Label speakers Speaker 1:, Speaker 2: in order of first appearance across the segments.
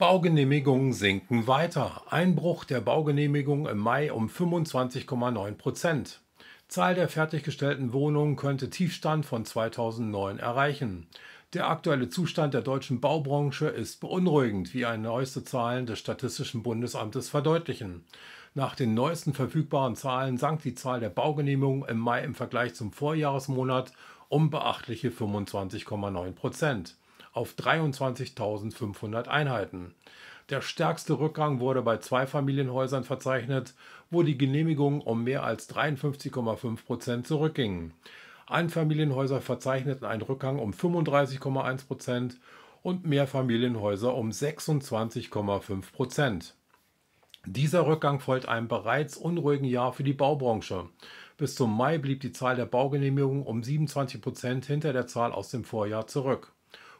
Speaker 1: Baugenehmigungen sinken weiter. Einbruch der Baugenehmigung im Mai um 25,9 Prozent. Zahl der fertiggestellten Wohnungen könnte Tiefstand von 2009 erreichen. Der aktuelle Zustand der deutschen Baubranche ist beunruhigend, wie neueste Zahlen des Statistischen Bundesamtes verdeutlichen. Nach den neuesten verfügbaren Zahlen sank die Zahl der Baugenehmigungen im Mai im Vergleich zum Vorjahresmonat um beachtliche 25,9 Prozent auf 23.500 Einheiten. Der stärkste Rückgang wurde bei Zweifamilienhäusern verzeichnet, wo die Genehmigungen um mehr als 53,5 Prozent zurückgingen. Einfamilienhäuser verzeichneten einen Rückgang um 35,1 Prozent und Mehrfamilienhäuser um 26,5 Prozent. Dieser Rückgang folgt einem bereits unruhigen Jahr für die Baubranche. Bis zum Mai blieb die Zahl der Baugenehmigungen um 27 Prozent hinter der Zahl aus dem Vorjahr zurück.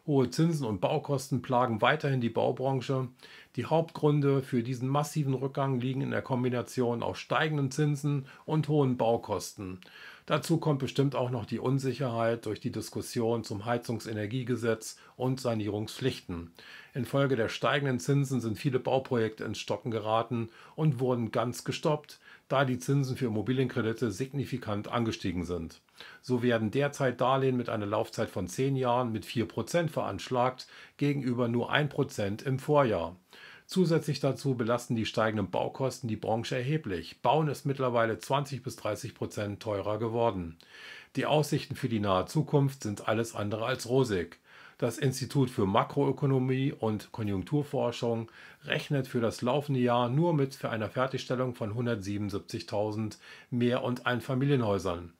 Speaker 1: Hohe Zinsen und Baukosten plagen weiterhin die Baubranche. Die Hauptgründe für diesen massiven Rückgang liegen in der Kombination aus steigenden Zinsen und hohen Baukosten. Dazu kommt bestimmt auch noch die Unsicherheit durch die Diskussion zum Heizungsenergiegesetz und Sanierungspflichten. Infolge der steigenden Zinsen sind viele Bauprojekte ins Stocken geraten und wurden ganz gestoppt, da die Zinsen für Immobilienkredite signifikant angestiegen sind. So werden derzeit Darlehen mit einer Laufzeit von zehn Jahren mit 4% veranschlagt gegenüber nur 1% im Vorjahr. Zusätzlich dazu belasten die steigenden Baukosten die Branche erheblich. Bauen ist mittlerweile 20 bis 30 Prozent teurer geworden. Die Aussichten für die nahe Zukunft sind alles andere als rosig. Das Institut für Makroökonomie und Konjunkturforschung rechnet für das laufende Jahr nur mit für eine Fertigstellung von 177.000 Mehr- und Einfamilienhäusern.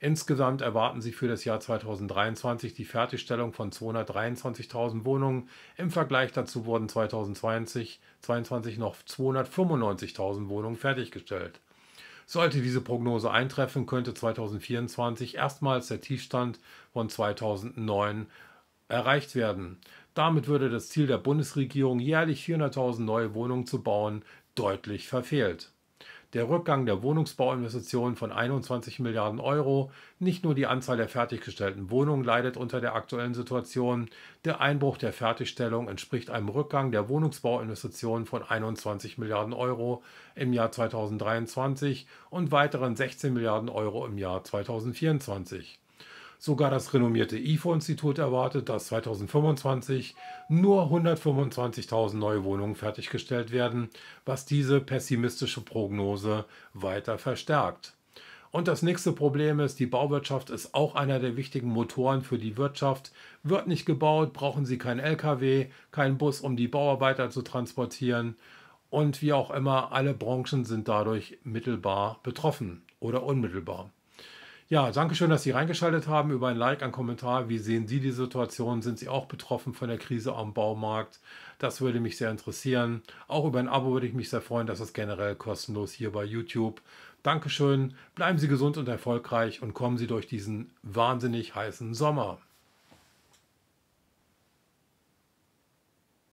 Speaker 1: Insgesamt erwarten sie für das Jahr 2023 die Fertigstellung von 223.000 Wohnungen. Im Vergleich dazu wurden 2022 22 noch 295.000 Wohnungen fertiggestellt. Sollte diese Prognose eintreffen, könnte 2024 erstmals der Tiefstand von 2009 erreicht werden. Damit würde das Ziel der Bundesregierung, jährlich 400.000 neue Wohnungen zu bauen, deutlich verfehlt der Rückgang der Wohnungsbauinvestitionen von 21 Milliarden Euro, nicht nur die Anzahl der fertiggestellten Wohnungen leidet unter der aktuellen Situation, der Einbruch der Fertigstellung entspricht einem Rückgang der Wohnungsbauinvestitionen von 21 Milliarden Euro im Jahr 2023 und weiteren 16 Milliarden Euro im Jahr 2024. Sogar das renommierte IFO-Institut erwartet, dass 2025 nur 125.000 neue Wohnungen fertiggestellt werden, was diese pessimistische Prognose weiter verstärkt. Und das nächste Problem ist, die Bauwirtschaft ist auch einer der wichtigen Motoren für die Wirtschaft. Wird nicht gebaut, brauchen sie keinen LKW, keinen Bus, um die Bauarbeiter zu transportieren. Und wie auch immer, alle Branchen sind dadurch mittelbar betroffen oder unmittelbar. Ja, danke schön, dass Sie reingeschaltet haben. Über ein Like, einen Kommentar. Wie sehen Sie die Situation? Sind Sie auch betroffen von der Krise am Baumarkt? Das würde mich sehr interessieren. Auch über ein Abo würde ich mich sehr freuen. Das ist generell kostenlos hier bei YouTube. Dankeschön. Bleiben Sie gesund und erfolgreich und kommen Sie durch diesen wahnsinnig heißen Sommer.